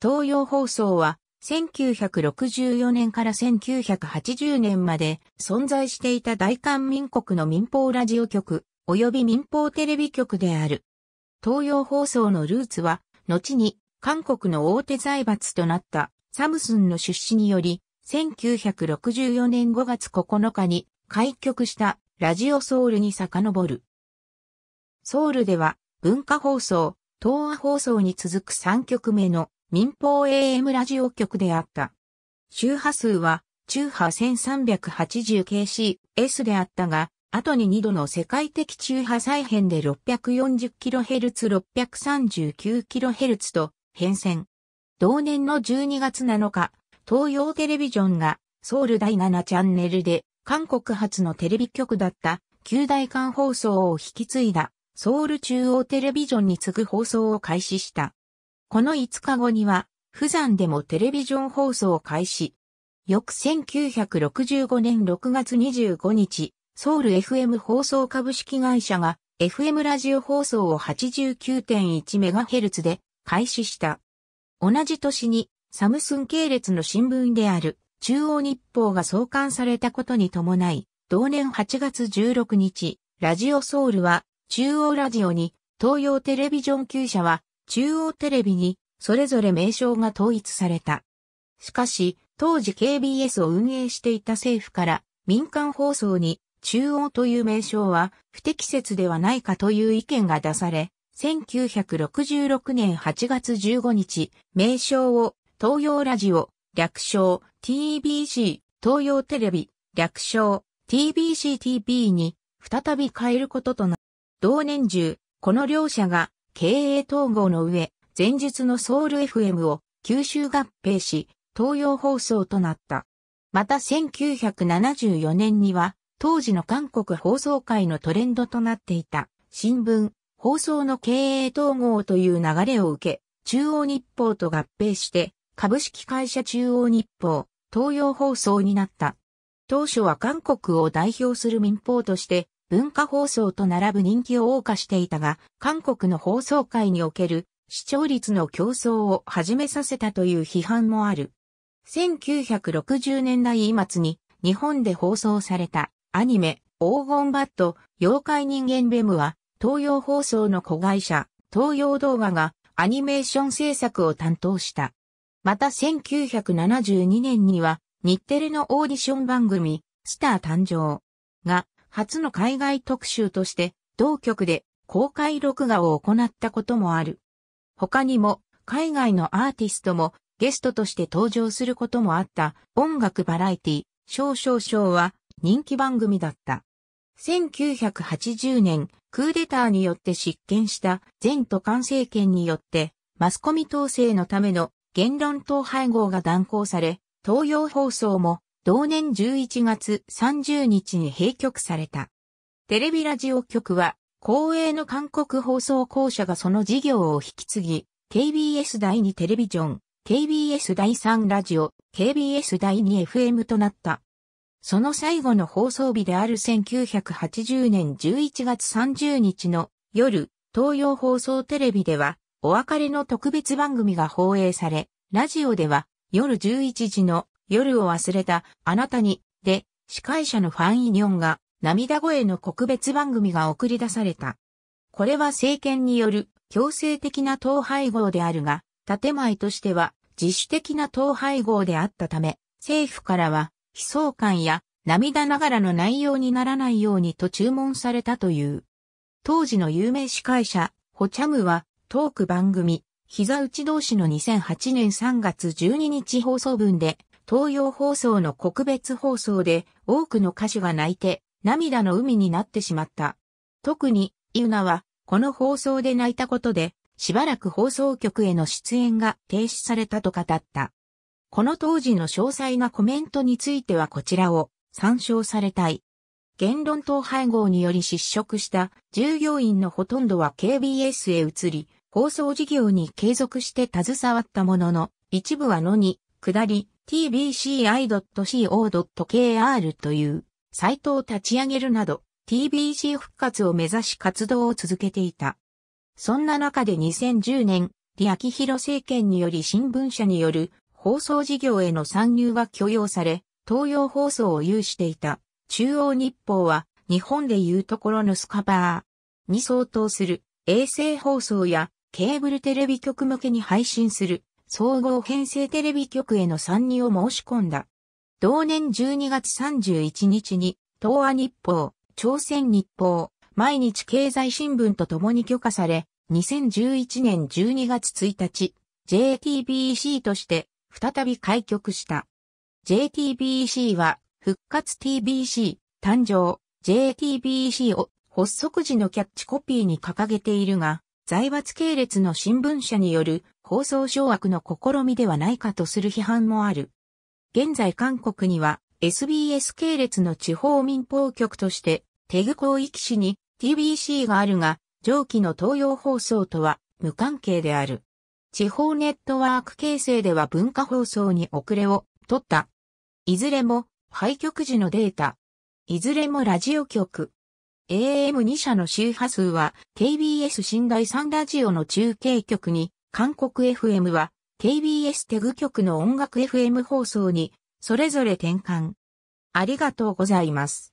東洋放送は1964年から1980年まで存在していた大韓民国の民放ラジオ局及び民放テレビ局である。東洋放送のルーツは後に韓国の大手財閥となったサムスンの出資により1964年5月9日に開局したラジオソウルに遡る。ソウルでは文化放送、東亜放送に続く3局目の民放 AM ラジオ局であった。周波数は、中波 1380kcs であったが、後に2度の世界的中波再編で 640kHz639kHz と変遷。同年の12月7日、東洋テレビジョンがソウル第7チャンネルで韓国発のテレビ局だった旧大韓放送を引き継いだソウル中央テレビジョンに次ぐ放送を開始した。この5日後には、富山でもテレビジョン放送を開始。翌1965年6月25日、ソウル FM 放送株式会社が FM ラジオ放送を 89.1MHz で開始した。同じ年にサムスン系列の新聞である中央日報が創刊されたことに伴い、同年8月16日、ラジオソウルは中央ラジオに東洋テレビジョン9社は中央テレビにそれぞれ名称が統一された。しかし、当時 KBS を運営していた政府から民間放送に中央という名称は不適切ではないかという意見が出され、1966年8月15日、名称を東洋ラジオ、略称 TBC、東洋テレビ、略称 TBCTB に再び変えることとなる。同年中、この両社が経営統合の上、前述のソウル FM を吸収合併し、東洋放送となった。また1974年には、当時の韓国放送界のトレンドとなっていた、新聞、放送の経営統合という流れを受け、中央日報と合併して、株式会社中央日報、東洋放送になった。当初は韓国を代表する民放として、文化放送と並ぶ人気を謳歌していたが、韓国の放送界における視聴率の競争を始めさせたという批判もある。1960年代末に日本で放送されたアニメ黄金バット妖怪人間ベムは東洋放送の子会社東洋動画がアニメーション制作を担当した。また1972年には日テレのオーディション番組スター誕生が初の海外特集として、同局で公開録画を行ったこともある。他にも、海外のアーティストもゲストとして登場することもあった音楽バラエティ、少々少は人気番組だった。1980年、クーデターによって失権した前都官政権によって、マスコミ統制のための言論統廃合が断行され、東洋放送も同年11月30日に閉局された。テレビラジオ局は、公営の韓国放送公社がその事業を引き継ぎ、KBS 第2テレビジョン、KBS 第3ラジオ、KBS 第 2FM となった。その最後の放送日である1980年11月30日の夜、東洋放送テレビでは、お別れの特別番組が放映され、ラジオでは夜11時の夜を忘れたあなたに、で、司会者のファン・イニョンが涙声の告別番組が送り出された。これは政権による強制的な統廃合であるが、建前としては自主的な統廃合であったため、政府からは悲壮感や涙ながらの内容にならないようにと注文されたという。当時の有名司会者、ホチャムはトーク番組、膝打ち同士の2008年3月12日放送分で東洋放送の国別放送で多くの歌手が泣いて涙の海になってしまった。特に、イウナは、この放送で泣いたことで、しばらく放送局への出演が停止されたと語った。この当時の詳細なコメントについてはこちらを参照されたい。言論統廃合により失職した従業員のほとんどは KBS へ移り、放送事業に継続して携わったものの、一部は野に、下り、tbci.co.kr というサイトを立ち上げるなど TBC 復活を目指し活動を続けていた。そんな中で2010年、李ヒ弘政権により新聞社による放送事業への参入は許容され、東洋放送を有していた中央日報は日本でいうところのスカバーに相当する衛星放送やケーブルテレビ局向けに配信する総合編成テレビ局への参入を申し込んだ。同年12月31日に、東亜日報、朝鮮日報、毎日経済新聞と共に許可され、2011年12月1日、JTBC として再び開局した。JTBC は、復活 TBC、誕生、JTBC を発足時のキャッチコピーに掲げているが、財閥系列の新聞社による放送掌握の試みではないかとする批判もある。現在韓国には SBS 系列の地方民放局としてテグ広域市に TBC があるが、上記の東洋放送とは無関係である。地方ネットワーク形成では文化放送に遅れを取った。いずれも廃局時のデータ。いずれもラジオ局。AM2 社の周波数は KBS 新台3ラジオの中継局に、韓国 FM は KBS テグ局の音楽 FM 放送に、それぞれ転換。ありがとうございます。